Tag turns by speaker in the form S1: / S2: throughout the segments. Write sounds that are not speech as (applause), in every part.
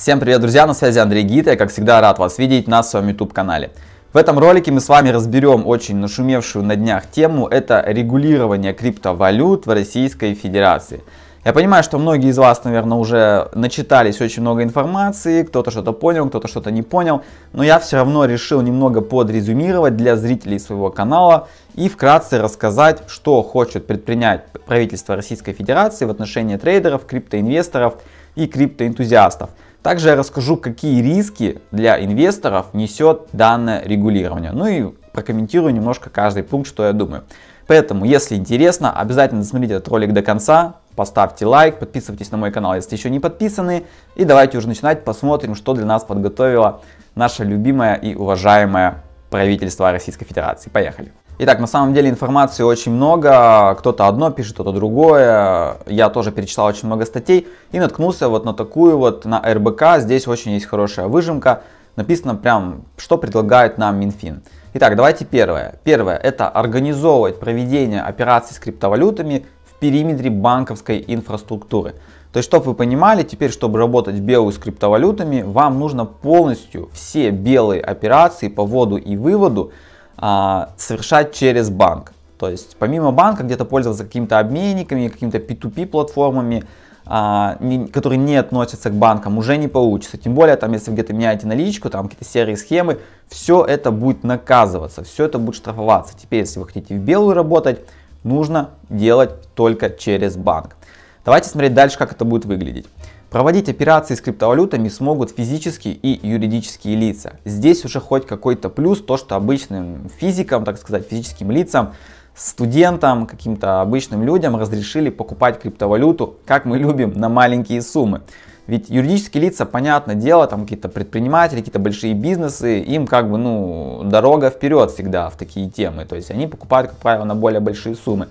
S1: Всем привет, друзья, на связи Андрей Гита, я как всегда рад вас видеть на своем YouTube канале. В этом ролике мы с вами разберем очень нашумевшую на днях тему, это регулирование криптовалют в Российской Федерации. Я понимаю, что многие из вас, наверное, уже начитались очень много информации, кто-то что-то понял, кто-то что-то не понял, но я все равно решил немного подрезюмировать для зрителей своего канала и вкратце рассказать, что хочет предпринять правительство Российской Федерации в отношении трейдеров, криптоинвесторов и криптоэнтузиастов. Также я расскажу, какие риски для инвесторов несет данное регулирование. Ну и прокомментирую немножко каждый пункт, что я думаю. Поэтому, если интересно, обязательно смотрите этот ролик до конца, поставьте лайк, подписывайтесь на мой канал, если еще не подписаны. И давайте уже начинать, посмотрим, что для нас подготовила наше любимое и уважаемое правительство Российской Федерации. Поехали! Итак, на самом деле информации очень много, кто-то одно пишет, кто-то другое. Я тоже перечитал очень много статей и наткнулся вот на такую вот, на РБК. Здесь очень есть хорошая выжимка, написано прям, что предлагает нам Минфин. Итак, давайте первое. Первое – это организовывать проведение операций с криптовалютами в периметре банковской инфраструктуры. То есть, чтобы вы понимали, теперь, чтобы работать белую с криптовалютами, вам нужно полностью все белые операции по вводу и выводу – а, совершать через банк. То есть помимо банка где-то пользоваться какими-то обменниками, какими-то P2P платформами, а, которые не относятся к банкам, уже не получится. Тем более, там, если где-то меняете наличку, там какие-то серые схемы, все это будет наказываться, все это будет штрафоваться. Теперь, если вы хотите в белую работать, нужно делать только через банк. Давайте смотреть дальше, как это будет выглядеть. Проводить операции с криптовалютами смогут физические и юридические лица. Здесь уже хоть какой-то плюс, то что обычным физикам, так сказать, физическим лицам, студентам, каким-то обычным людям разрешили покупать криптовалюту, как мы любим, на маленькие суммы. Ведь юридические лица, понятное дело, там какие-то предприниматели, какие-то большие бизнесы, им как бы, ну, дорога вперед всегда в такие темы. То есть они покупают, как правило, на более большие суммы.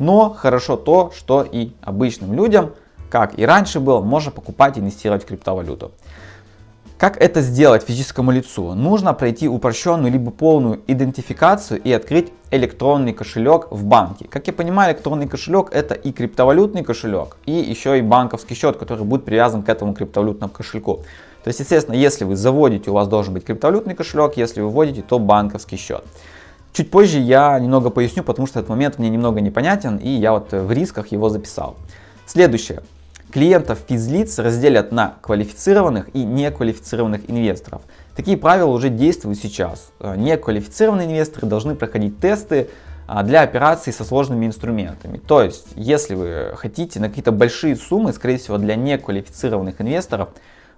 S1: Но хорошо то, что и обычным людям – как и раньше было, можно покупать и инвестировать в криптовалюту. Как это сделать физическому лицу? Нужно пройти упрощенную либо полную идентификацию и открыть электронный кошелек в банке. Как я понимаю, электронный кошелек это и криптовалютный кошелек, и еще и банковский счет, который будет привязан к этому криптовалютному кошельку. То есть, естественно, если вы заводите, у вас должен быть криптовалютный кошелек, если вы вводите, то банковский счет. Чуть позже я немного поясню, потому что этот момент мне немного непонятен, и я вот э, в рисках его записал. Следующее. Клиентов физлиц разделят на квалифицированных и неквалифицированных инвесторов. Такие правила уже действуют сейчас. Э, неквалифицированные инвесторы должны проходить тесты а, для операций со сложными инструментами. То есть, если вы хотите на какие-то большие суммы, скорее всего, для неквалифицированных инвесторов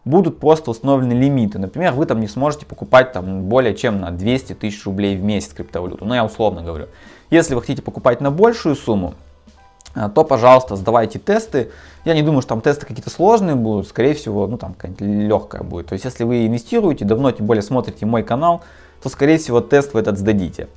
S1: будут просто установлены лимиты. Например, вы там не сможете покупать там более чем на 200 тысяч рублей в месяц криптовалюту. Ну, я условно говорю. Если вы хотите покупать на большую сумму, Э, то, пожалуйста, сдавайте тесты. Я не думаю, что там тесты какие-то сложные будут, скорее всего, ну там какая-нибудь легкая будет. То есть, если вы инвестируете, давно, тем более смотрите мой канал, то, скорее всего, тест вы этот сдадите.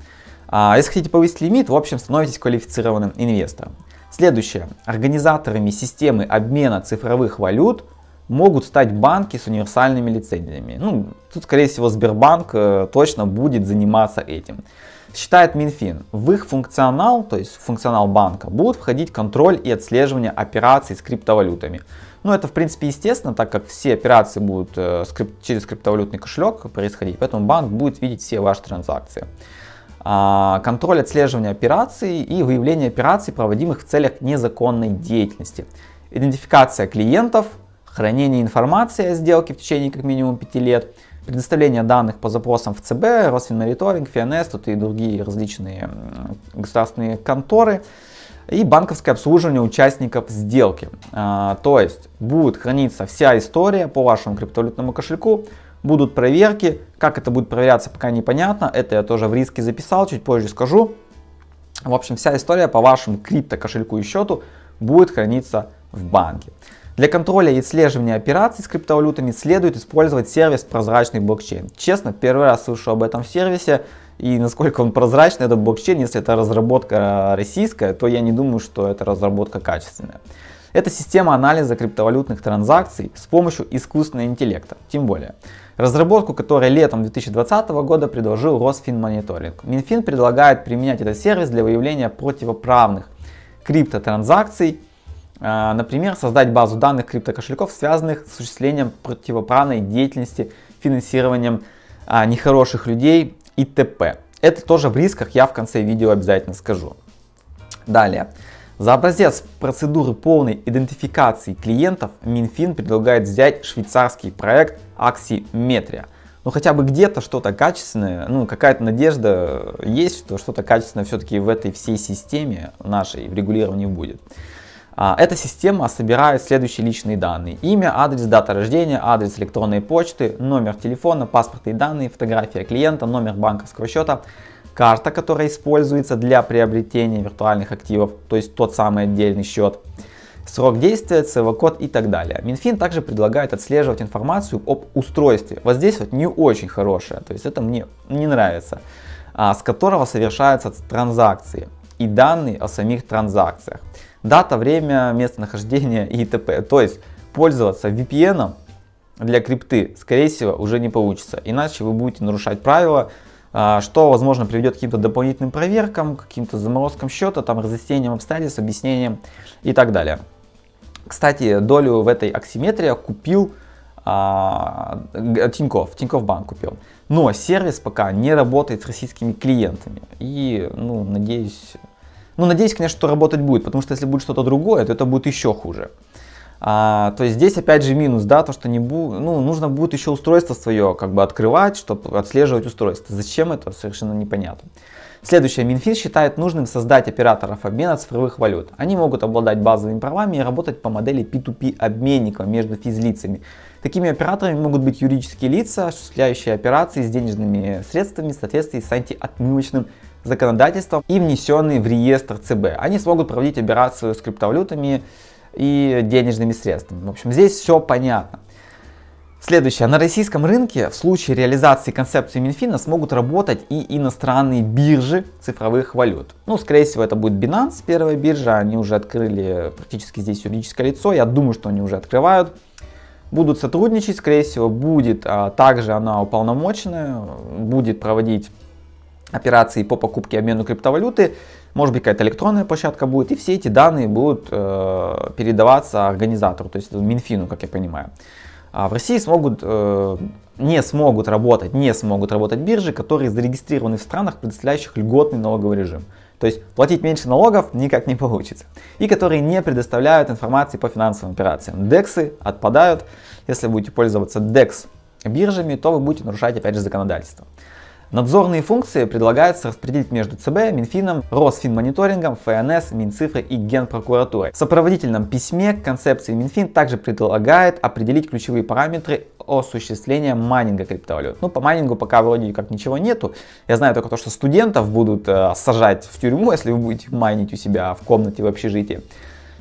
S1: А если хотите повысить лимит, в общем, становитесь квалифицированным инвестором. Следующее. Организаторами системы обмена цифровых валют – могут стать банки с универсальными лицензиями. Ну, тут, скорее всего, Сбербанк э, точно будет заниматься этим. Считает Минфин, в их функционал, то есть функционал банка, будут входить контроль и отслеживание операций с криптовалютами. Ну, это, в принципе, естественно, так как все операции будут э, через криптовалютный кошелек происходить, поэтому банк будет видеть все ваши транзакции а, контроль отслеживания операций и выявление операций, проводимых в целях незаконной деятельности, идентификация клиентов, хранение информации о сделке в течение как минимум 5 лет, предоставление данных по запросам в ЦБ, Росфинмониторинг, Фионес, тут и другие различные государственные конторы, и банковское обслуживание участников сделки. А, то есть будет храниться вся история по вашему криптовалютному кошельку, будут проверки, как это будет проверяться пока непонятно, это я тоже в риске записал, чуть позже скажу. В общем, вся история по вашему крипто кошельку и счету будет храниться в банке. Для контроля и отслеживания операций с криптовалютами следует использовать сервис прозрачный блокчейн. Честно, первый раз слышу об этом сервисе и насколько он прозрачный, этот блокчейн, если это разработка российская, то я не думаю, что это разработка качественная. Это система анализа криптовалютных транзакций с помощью искусственного интеллекта, тем более. Разработку, которая летом 2020 года предложил Росфинмониторинг. Минфин предлагает применять этот сервис для выявления противоправных криптотранзакций а, например, создать базу данных криптокошельков, связанных с осуществлением противоправной деятельности, финансированием а, нехороших людей и т.п. Это тоже в рисках, я в конце видео обязательно скажу. Далее. За образец процедуры полной идентификации клиентов Минфин предлагает взять швейцарский проект Axiometria. Ну хотя бы где-то что-то качественное, ну какая-то надежда есть, что что-то качественное все-таки в этой всей системе нашей в регулировании будет. А, эта система собирает следующие личные данные. Имя, адрес, дата рождения, адрес электронной почты, номер телефона, паспортные данные, фотография клиента, номер банковского счета, карта, которая используется для приобретения виртуальных активов, то есть тот самый отдельный счет, срок действия, ЦВ-код и так далее. Минфин также предлагает отслеживать информацию об устройстве. Вот здесь вот не очень хорошее, то есть это мне не нравится, а, с которого совершаются транзакции и данные о самих транзакциях дата, время, местонахождение и т.п. То есть пользоваться VPN для крипты, скорее всего, уже не получится. Иначе вы будете нарушать правила, а, что, возможно, приведет к каким-то дополнительным проверкам, каким-то заморозкам счета, там, разъяснением обстоятельств, объяснением и так далее. Кстати, долю в этой аксиметрии купил а, Тиньков, Тиньков банк купил. Но сервис пока не работает с российскими клиентами. И, ну, надеюсь, ну, надеюсь, конечно, что работать будет, потому что если будет что-то другое, то это будет еще хуже. А, то есть здесь опять же минус, да, то что не бу... ну, нужно будет еще устройство свое как бы открывать, чтобы отслеживать устройство. Зачем это, совершенно непонятно. Следующее. Минфин считает нужным создать операторов обмена цифровых валют. Они могут обладать базовыми правами и работать по модели P2P обменника между физлицами. Такими операторами могут быть юридические лица, осуществляющие операции с денежными средствами в соответствии с антиотмывочным законодательством и внесенные в реестр ЦБ. Они смогут проводить операцию с криптовалютами и денежными средствами. В общем, здесь все понятно. Следующее. На российском рынке в случае реализации концепции Минфина смогут работать и иностранные биржи цифровых валют. Ну, скорее всего, это будет Binance, первая биржа. Они уже открыли практически здесь юридическое лицо. Я думаю, что они уже открывают. Будут сотрудничать, скорее всего, будет а, также она уполномоченная, будет проводить операции по покупке и обмену криптовалюты, может быть какая-то электронная площадка будет, и все эти данные будут э, передаваться организатору, то есть Минфину, как я понимаю. А в России смогут, э, не смогут работать, не смогут работать биржи, которые зарегистрированы в странах, предоставляющих льготный налоговый режим. То есть платить меньше налогов никак не получится. И которые не предоставляют информации по финансовым операциям. Дексы отпадают. Если будете пользоваться DEX биржами, то вы будете нарушать опять же законодательство. Надзорные функции предлагается распределить между ЦБ, Минфином, Росфинмониторингом, ФНС, Минцифры и Генпрокуратурой. В сопроводительном письме к концепции Минфин также предлагает определить ключевые параметры осуществления майнинга криптовалют. Ну, по майнингу пока вроде как ничего нету. Я знаю только то, что студентов будут э, сажать в тюрьму, (laughs) если вы будете майнить у себя в комнате в общежитии.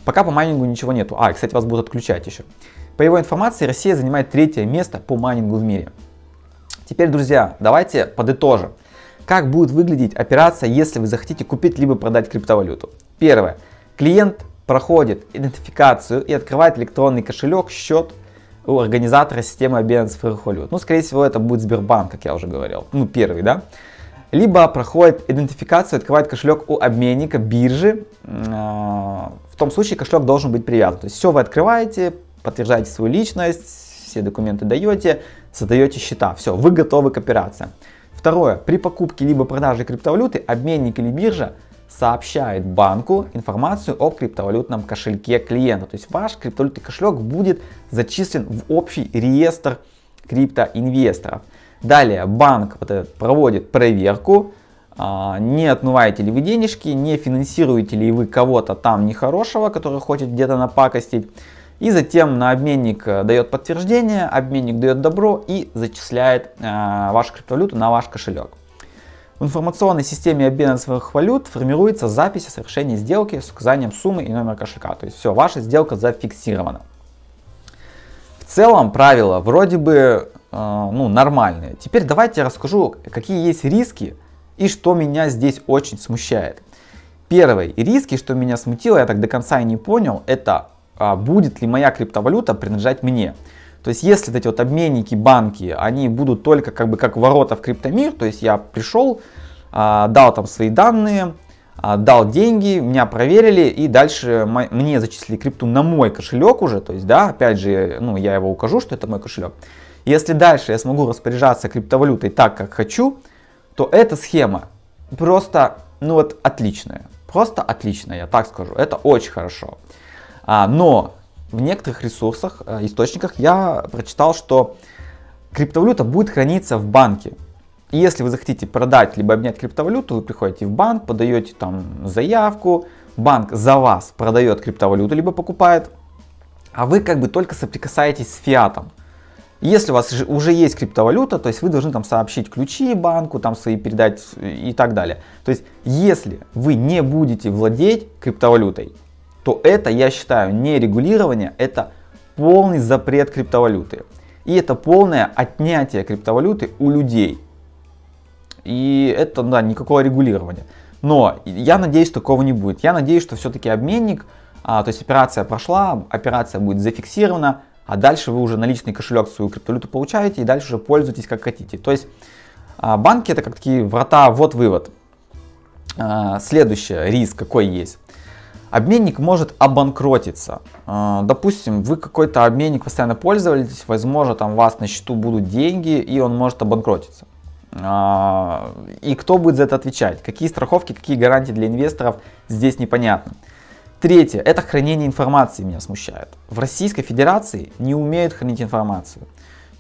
S1: Пока по майнингу ничего нету. А, кстати, вас будут отключать еще. По его информации, Россия занимает третье место по майнингу в мире. Теперь, друзья, давайте подытожим. Как будет выглядеть операция, если вы захотите купить либо продать криптовалюту? Первое. Клиент проходит идентификацию и открывает электронный кошелек, счет у организатора системы обмена цифровых валют. Ну, скорее всего, это будет Сбербанк, как я уже говорил. Ну, первый, да? Либо проходит идентификацию, открывает кошелек у обменника биржи. Э, в том случае кошелек должен быть привязан. То есть все вы открываете, подтверждаете свою личность, все документы даете, создаете счета. Все, вы готовы к операциям. Второе. При покупке либо продаже криптовалюты обменник или биржа сообщает банку информацию о криптовалютном кошельке клиента. То есть ваш криптовалютный кошелек будет зачислен в общий реестр криптоинвесторов. Далее банк вот этот проводит проверку, а, не отмываете ли вы денежки, не финансируете ли вы кого-то там нехорошего, который хочет где-то напакостить. И затем на обменник э, дает подтверждение, обменник дает добро и зачисляет э, вашу криптовалюту на ваш кошелек. В информационной системе обмена своих валют формируется запись о совершении сделки с указанием суммы и номера кошелька. То есть все, ваша сделка зафиксирована. В целом правила вроде бы э, ну, нормальные. Теперь давайте я расскажу, какие есть риски и что меня здесь очень смущает. Первый риски, что меня смутило, я так до конца и не понял, это а, будет ли моя криптовалюта принадлежать мне. То есть, если вот эти вот обменники, банки, они будут только как бы как ворота в криптомир, то есть я пришел, а, дал там свои данные, а, дал деньги, меня проверили и дальше мне зачислили крипту на мой кошелек уже, то есть, да, опять же, ну, я его укажу, что это мой кошелек. Если дальше я смогу распоряжаться криптовалютой так, как хочу, то эта схема просто, ну вот, отличная. Просто отличная, я так скажу. Это очень хорошо. А, но в некоторых ресурсах, э, источниках я прочитал, что криптовалюта будет храниться в банке. И если вы захотите продать либо обнять криптовалюту, вы приходите в банк, подаете там заявку, банк за вас продает криптовалюту, либо покупает, а вы как бы только соприкасаетесь с фиатом. Если у вас уже есть криптовалюта, то есть вы должны там сообщить ключи банку, там свои передать и так далее. То есть если вы не будете владеть криптовалютой, то это, я считаю, не регулирование, это полный запрет криптовалюты. И это полное отнятие криптовалюты у людей. И это, да, никакого регулирования. Но я надеюсь, такого не будет. Я надеюсь, что все-таки обменник, а, то есть операция прошла, операция будет зафиксирована, а дальше вы уже наличный кошелек свою криптовалюту получаете и дальше уже пользуйтесь как хотите. То есть а, банки это как такие врата, вот вывод. А, следующий риск какой есть обменник может обанкротиться. А, допустим, вы какой-то обменник постоянно пользовались, возможно, там у вас на счету будут деньги, и он может обанкротиться. А, и кто будет за это отвечать? Какие страховки, какие гарантии для инвесторов, здесь непонятно. Третье, это хранение информации меня смущает. В Российской Федерации не умеют хранить информацию.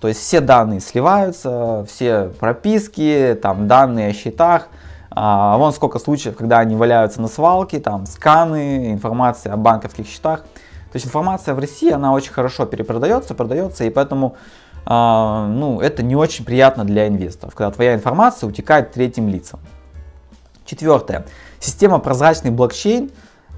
S1: То есть все данные сливаются, все прописки, там данные о счетах – а, вон сколько случаев, когда они валяются на свалке, там сканы, информация о банковских счетах. То есть информация в России, она очень хорошо перепродается, продается, и поэтому а, ну, это не очень приятно для инвесторов, когда твоя информация утекает третьим лицам. Четвертое. Система прозрачный блокчейн.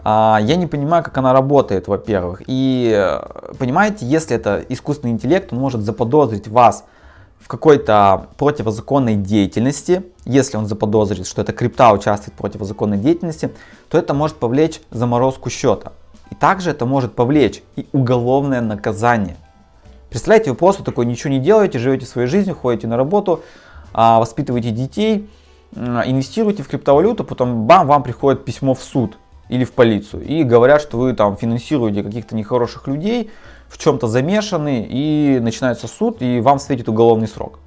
S1: А, я не понимаю, как она работает, во-первых. И э, понимаете, если это искусственный интеллект, он может заподозрить вас – в какой-то противозаконной деятельности, если он заподозрит, что эта крипта участвует в противозаконной деятельности, то это может повлечь заморозку счета. И также это может повлечь и уголовное наказание. Представляете, вы просто такой ничего не делаете, живете своей жизнью, ходите на работу, а, воспитываете детей, инвестируете в криптовалюту, потом бам, вам приходит письмо в суд или в полицию и говорят, что вы там финансируете каких-то нехороших людей, в чем-то замешаны, и начинается суд, и вам светит уголовный срок.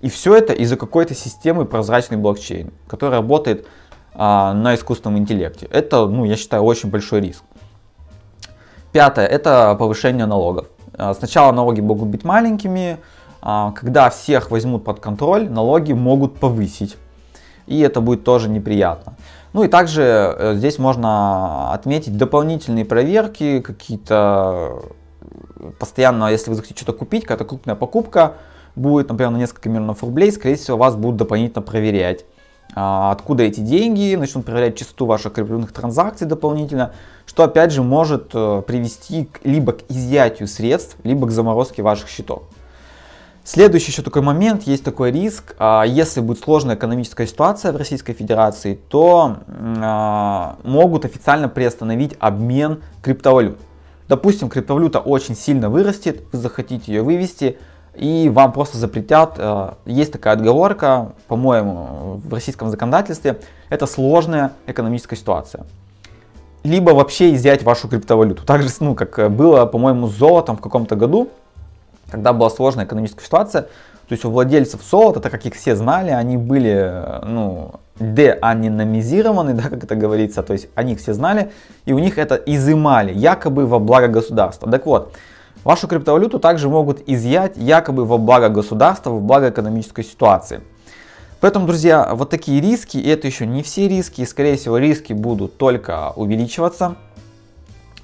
S1: И все это из-за какой-то системы прозрачный блокчейн, который работает а, на искусственном интеллекте. Это, ну, я считаю, очень большой риск. Пятое – это повышение налогов. А, сначала налоги могут быть маленькими, а, когда всех возьмут под контроль, налоги могут повысить. И это будет тоже неприятно. Ну и также э, здесь можно отметить дополнительные проверки, какие-то постоянно, а если вы захотите что-то купить, какая-то крупная покупка будет, например, на несколько миллионов рублей, скорее всего, вас будут дополнительно проверять а, откуда эти деньги, начнут проверять частоту ваших крепленных транзакций дополнительно, что опять же может э, привести либо к изъятию средств, либо к заморозке ваших счетов. Следующий еще такой момент, есть такой риск, а, если будет сложная экономическая ситуация в Российской Федерации, то могут официально приостановить обмен криптовалют. Допустим, криптовалюта очень сильно вырастет, вы захотите ее вывести, и вам просто запретят. Э, есть такая отговорка, по-моему, в российском законодательстве, это сложная экономическая ситуация. Либо вообще изъять вашу криптовалюту. Так же, ну, как э, было, по-моему, с золотом в каком-то году, когда была сложная экономическая ситуация, то есть у владельцев золота, так как их все знали, они были, э, ну, деанимизированы, да, как это говорится, то есть они все знали, и у них это изымали, якобы во благо государства. Так вот, вашу криптовалюту также могут изъять якобы во благо государства, во благо экономической ситуации. Поэтому, друзья, вот такие риски, и это еще не все риски, и, скорее всего, риски будут только увеличиваться,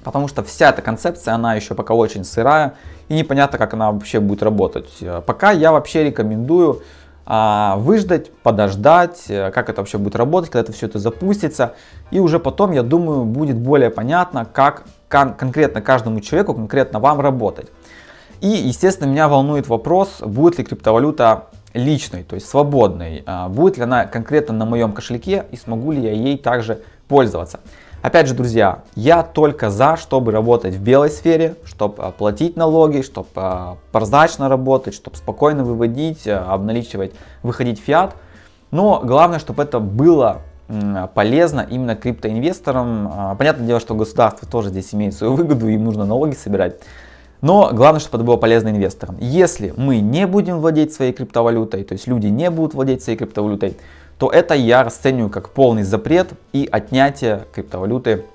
S1: потому что вся эта концепция, она еще пока очень сырая, и непонятно, как она вообще будет работать. Пока я вообще рекомендую а, выждать, подождать, э, как это вообще будет работать, когда это все это запустится. И уже потом, я думаю, будет более понятно, как кон- конкретно каждому человеку, конкретно вам работать. И, естественно, меня волнует вопрос, будет ли криптовалюта личной, то есть свободной, а, будет ли она конкретно на моем кошельке и смогу ли я ей также пользоваться. Опять же, друзья, я только за, чтобы работать в белой сфере, чтобы а, платить налоги, чтобы а, прозрачно работать, чтобы спокойно выводить, а, обналичивать, выходить в фиат. Но главное, чтобы это было полезно именно криптоинвесторам. Понятное дело, что государство тоже здесь имеет свою выгоду, им нужно налоги собирать. Но главное, чтобы это было полезно инвесторам. Если мы не будем владеть своей криптовалютой, то есть люди не будут владеть своей криптовалютой, то это я расцениваю как полный запрет и отнятие криптовалюты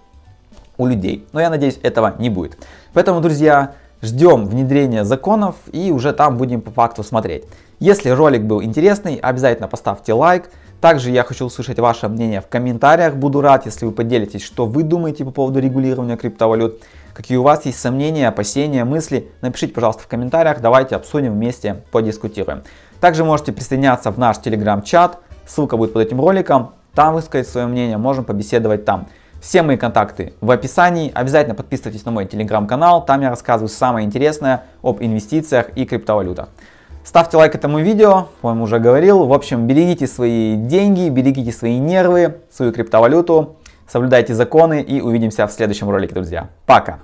S1: у людей. Но я надеюсь, этого не будет. Поэтому, друзья, ждем внедрения законов и уже там будем по факту смотреть. Если ролик был интересный, обязательно поставьте лайк. Также я хочу услышать ваше мнение в комментариях. Буду рад, если вы поделитесь, что вы думаете по поводу регулирования криптовалют. Какие у вас есть сомнения, опасения, мысли, напишите, пожалуйста, в комментариях. Давайте обсудим вместе, подискутируем. Также можете присоединяться в наш телеграм-чат ссылка будет под этим роликом, там высказать свое мнение, можем побеседовать там. Все мои контакты в описании. Обязательно подписывайтесь на мой телеграм-канал. Там я рассказываю самое интересное об инвестициях и криптовалютах. Ставьте лайк этому видео, по-моему, уже говорил. В общем, берегите свои деньги, берегите свои нервы, свою криптовалюту, соблюдайте законы и увидимся в следующем ролике, друзья. Пока!